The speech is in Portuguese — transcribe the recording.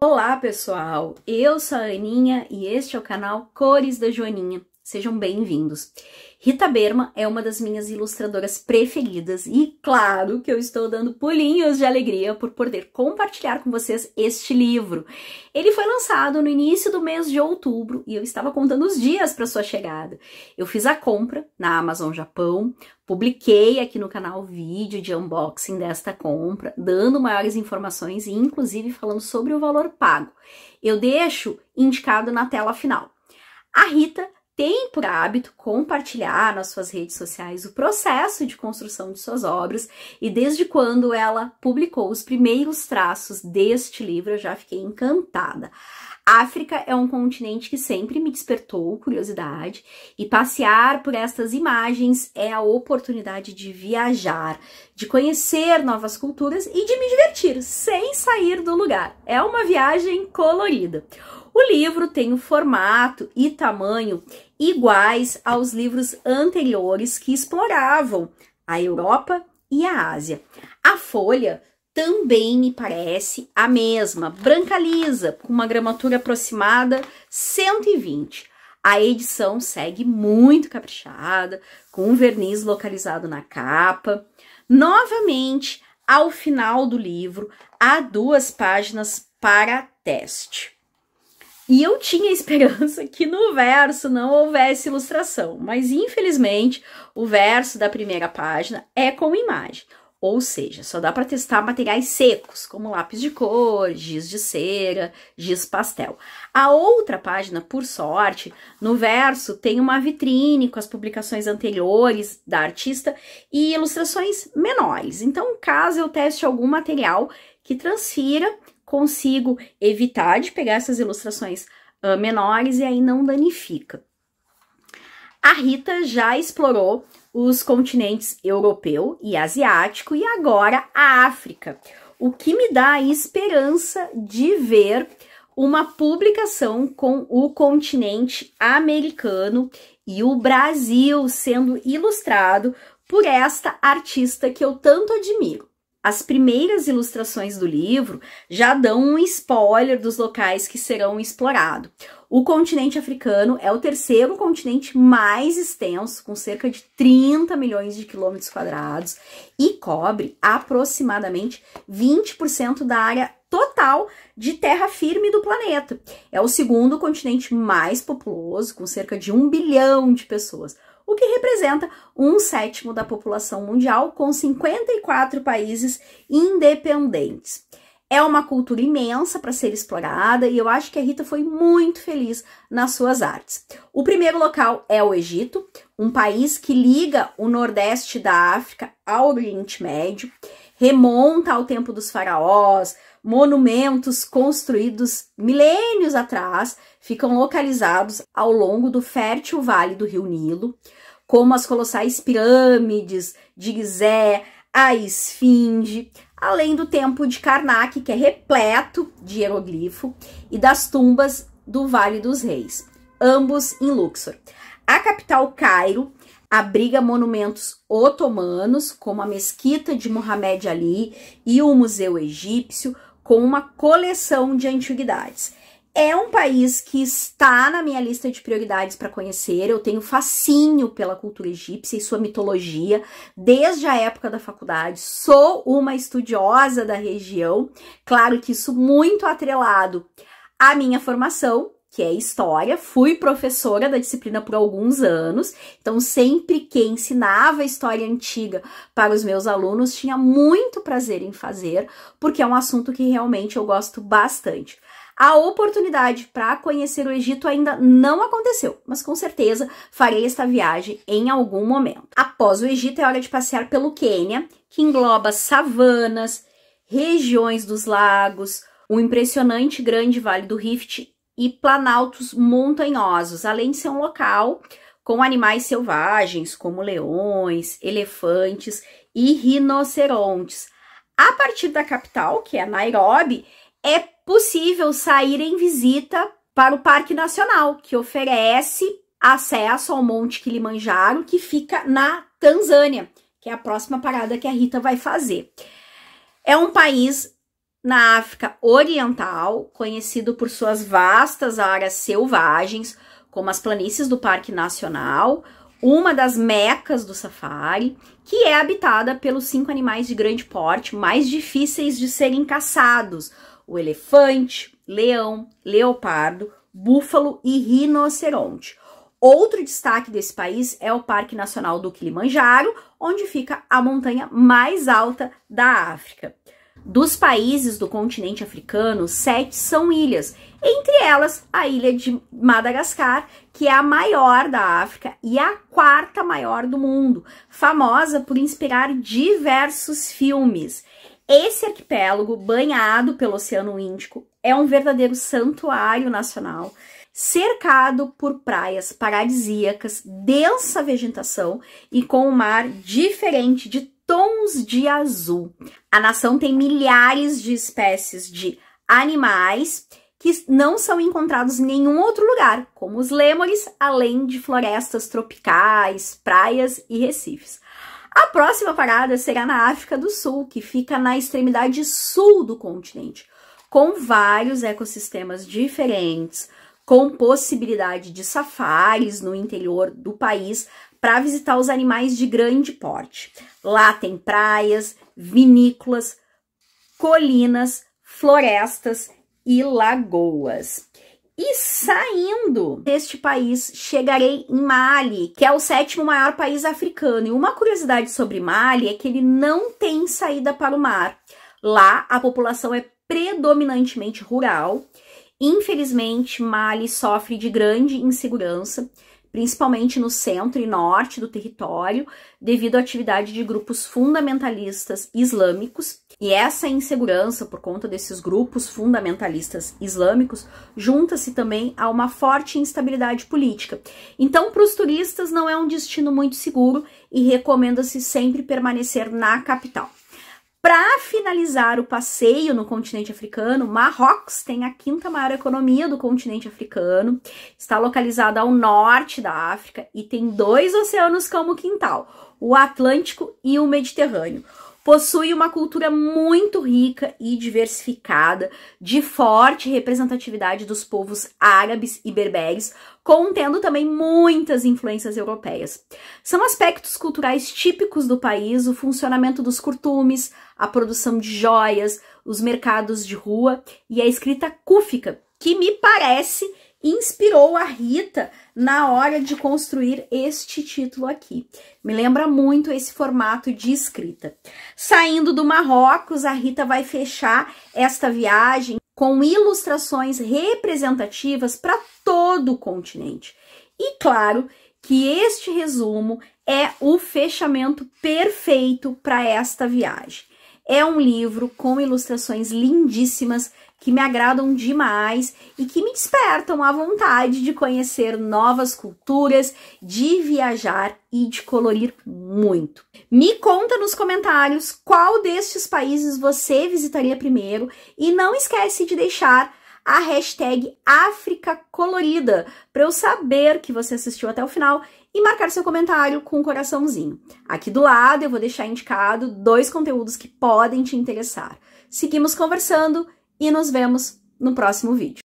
Olá pessoal, eu sou a Aninha e este é o canal Cores da Joaninha. Sejam bem-vindos. Rita Berma é uma das minhas ilustradoras preferidas e claro que eu estou dando pulinhos de alegria por poder compartilhar com vocês este livro. Ele foi lançado no início do mês de outubro e eu estava contando os dias para sua chegada. Eu fiz a compra na Amazon Japão, publiquei aqui no canal vídeo de unboxing desta compra, dando maiores informações e inclusive falando sobre o valor pago. Eu deixo indicado na tela final. A Rita tem por hábito compartilhar nas suas redes sociais o processo de construção de suas obras e desde quando ela publicou os primeiros traços deste livro, eu já fiquei encantada. África é um continente que sempre me despertou curiosidade e passear por estas imagens é a oportunidade de viajar, de conhecer novas culturas e de me divertir sem sair do lugar. É uma viagem colorida. O livro tem o um formato e tamanho iguais aos livros anteriores que exploravam a Europa e a Ásia. A folha também me parece a mesma, branca lisa, com uma gramatura aproximada 120. A edição segue muito caprichada, com um verniz localizado na capa. Novamente, ao final do livro, há duas páginas para teste. E eu tinha esperança que no verso não houvesse ilustração, mas infelizmente o verso da primeira página é com imagem. Ou seja, só dá para testar materiais secos, como lápis de cor, giz de cera, giz pastel. A outra página, por sorte, no verso tem uma vitrine com as publicações anteriores da artista e ilustrações menores. Então, caso eu teste algum material que transfira consigo evitar de pegar essas ilustrações uh, menores e aí não danifica. A Rita já explorou os continentes europeu e asiático e agora a África, o que me dá a esperança de ver uma publicação com o continente americano e o Brasil sendo ilustrado por esta artista que eu tanto admiro. As primeiras ilustrações do livro já dão um spoiler dos locais que serão explorados. O continente africano é o terceiro continente mais extenso, com cerca de 30 milhões de quilômetros quadrados, e cobre aproximadamente 20% da área total de terra firme do planeta. É o segundo continente mais populoso, com cerca de um bilhão de pessoas o que representa um sétimo da população mundial, com 54 países independentes. É uma cultura imensa para ser explorada e eu acho que a Rita foi muito feliz nas suas artes. O primeiro local é o Egito, um país que liga o nordeste da África ao Oriente Médio remonta ao tempo dos faraós, monumentos construídos milênios atrás ficam localizados ao longo do fértil vale do rio Nilo, como as colossais pirâmides de Gizé, a Esfinge, além do templo de Karnak, que é repleto de hieroglifo, e das tumbas do Vale dos Reis, ambos em Luxor. A capital Cairo abriga monumentos otomanos, como a Mesquita de Mohamed Ali e o Museu Egípcio, com uma coleção de antiguidades. É um país que está na minha lista de prioridades para conhecer. Eu tenho fascínio pela cultura egípcia e sua mitologia desde a época da faculdade. Sou uma estudiosa da região. Claro que isso muito atrelado à minha formação que é história, fui professora da disciplina por alguns anos, então sempre que ensinava história antiga para os meus alunos, tinha muito prazer em fazer, porque é um assunto que realmente eu gosto bastante. A oportunidade para conhecer o Egito ainda não aconteceu, mas com certeza farei esta viagem em algum momento. Após o Egito, é hora de passear pelo Quênia, que engloba savanas, regiões dos lagos, o impressionante grande vale do Rift e planaltos montanhosos, além de ser um local com animais selvagens como leões, elefantes e rinocerontes. A partir da capital, que é Nairobi, é possível sair em visita para o Parque Nacional, que oferece acesso ao Monte Kilimanjaro, que fica na Tanzânia, que é a próxima parada que a Rita vai fazer. É um país na África Oriental, conhecido por suas vastas áreas selvagens, como as planícies do Parque Nacional, uma das mecas do safari, que é habitada pelos cinco animais de grande porte mais difíceis de serem caçados: o elefante, leão, leopardo, búfalo e rinoceronte. Outro destaque desse país é o Parque Nacional do Kilimanjaro, onde fica a montanha mais alta da África. Dos países do continente africano, sete são ilhas, entre elas a ilha de Madagascar, que é a maior da África e a quarta maior do mundo, famosa por inspirar diversos filmes. Esse arquipélago, banhado pelo Oceano Índico, é um verdadeiro santuário nacional, cercado por praias paradisíacas, densa vegetação e com um mar diferente de tons de azul. A nação tem milhares de espécies de animais que não são encontrados em nenhum outro lugar, como os lêmures, além de florestas tropicais, praias e recifes. A próxima parada será na África do Sul, que fica na extremidade sul do continente, com vários ecossistemas diferentes, com possibilidade de safaris no interior do país, para visitar os animais de grande porte. Lá tem praias, vinícolas, colinas, florestas e lagoas. E saindo deste país, chegarei em Mali, que é o sétimo maior país africano. E uma curiosidade sobre Mali é que ele não tem saída para o mar. Lá a população é predominantemente rural. Infelizmente, Mali sofre de grande insegurança, principalmente no centro e norte do território, devido à atividade de grupos fundamentalistas islâmicos. E essa insegurança por conta desses grupos fundamentalistas islâmicos junta-se também a uma forte instabilidade política. Então, para os turistas, não é um destino muito seguro e recomenda-se sempre permanecer na capital. Para finalizar o passeio no continente africano, Marrocos tem a quinta maior economia do continente africano, está localizada ao norte da África e tem dois oceanos como quintal, o Atlântico e o Mediterrâneo possui uma cultura muito rica e diversificada, de forte representatividade dos povos árabes e berberes, contendo também muitas influências europeias. São aspectos culturais típicos do país o funcionamento dos curtumes, a produção de joias, os mercados de rua e a escrita cúfica, que me parece inspirou a Rita na hora de construir este título aqui. Me lembra muito esse formato de escrita. Saindo do Marrocos, a Rita vai fechar esta viagem com ilustrações representativas para todo o continente. E claro que este resumo é o fechamento perfeito para esta viagem. É um livro com ilustrações lindíssimas que me agradam demais e que me despertam a vontade de conhecer novas culturas, de viajar e de colorir muito. Me conta nos comentários qual destes países você visitaria primeiro e não esquece de deixar a hashtag África Colorida, para eu saber que você assistiu até o final e marcar seu comentário com um coraçãozinho. Aqui do lado eu vou deixar indicado dois conteúdos que podem te interessar. Seguimos conversando e nos vemos no próximo vídeo.